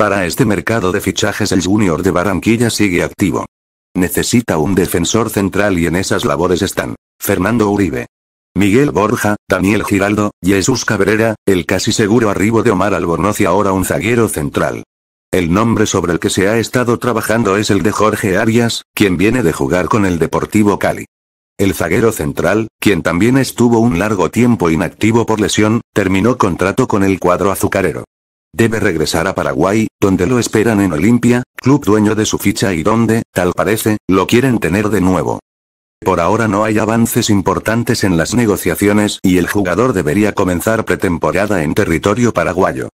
Para este mercado de fichajes el Junior de Barranquilla sigue activo. Necesita un defensor central y en esas labores están Fernando Uribe, Miguel Borja, Daniel Giraldo, Jesús Cabrera, el casi seguro arribo de Omar Albornoz y ahora un zaguero central. El nombre sobre el que se ha estado trabajando es el de Jorge Arias, quien viene de jugar con el Deportivo Cali. El zaguero central, quien también estuvo un largo tiempo inactivo por lesión, terminó contrato con el cuadro azucarero. Debe regresar a Paraguay, donde lo esperan en Olimpia, club dueño de su ficha y donde, tal parece, lo quieren tener de nuevo. Por ahora no hay avances importantes en las negociaciones y el jugador debería comenzar pretemporada en territorio paraguayo.